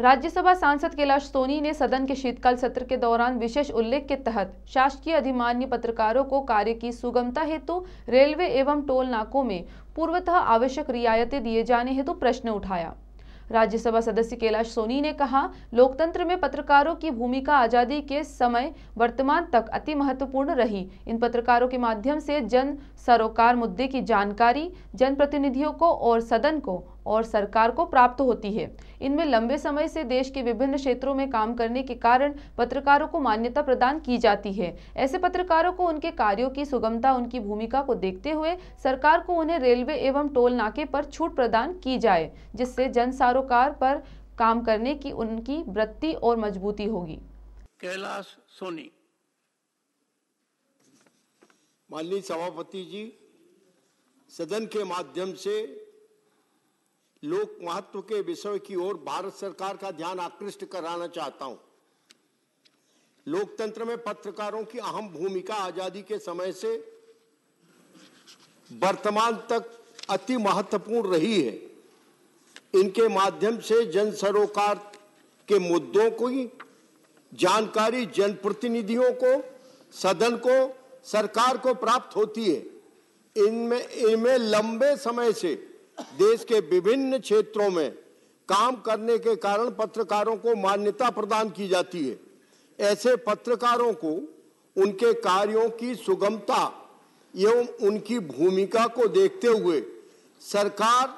राज्यसभा सांसद कैलाश सोनी ने सदन के शीतकाल सत्र के दौरान विशेष उल्लेख के तहत शासकीय अधिमान्य पत्रकारों को कार्य की सुगमता हेतु रेलवे एवं टोल नाकों में पूर्वतः आवश्यक रियायतें दिए जाने हेतु प्रश्न उठाया राज्यसभा सदस्य कैलाश सोनी ने कहा लोकतंत्र में पत्रकारों की भूमिका आज़ादी के समय वर्तमान तक अति महत्वपूर्ण रही इन पत्रकारों के माध्यम से जन सरोकार मुद्दे की जानकारी जनप्रतिनिधियों को और सदन को और सरकार को प्राप्त होती है इनमें लंबे समय से देश के विभिन्न क्षेत्रों में काम करने के कारण पत्रकारों को मान्यता प्रदान की जाती है ऐसे पत्रकारों को उनके कार्यों की सुगमता उनकी भूमिका को देखते हुए सरकार को उन्हें रेलवे एवं टोल नाके पर छूट प्रदान की जाए जिससे जन सरोकार पर काम करने की उनकी वृत्ति और मजबूती होगी कैलाश सोनी माननीय सभापति जी सदन के माध्यम से लोक महत्व के विषय की ओर भारत सरकार का ध्यान आकृष्ट कराना चाहता हूं लोकतंत्र में पत्रकारों की अहम भूमिका आजादी के समय से वर्तमान तक अति महत्वपूर्ण रही है इनके माध्यम से जन सरोकार के मुद्दों की जानकारी जनप्रतिनिधियों को सदन को सरकार को प्राप्त होती है इनमें इनमें लंबे समय से देश के विभिन्न क्षेत्रों में काम करने के कारण पत्रकारों को मान्यता प्रदान की जाती है ऐसे पत्रकारों को उनके कार्यों की सुगमता एवं उनकी भूमिका को देखते हुए सरकार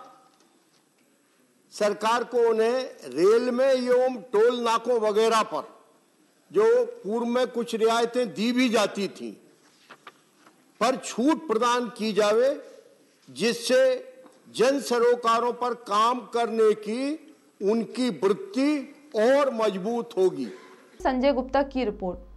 सरकार को उन्हें रेल में एवं टोल नाकों वगैरह पर जो पूर्व में कुछ रियायतें दी भी जाती थी पर छूट प्रदान की जावे जिससे जन सरोकारों पर काम करने की उनकी वृत्ति और मजबूत होगी संजय गुप्ता की रिपोर्ट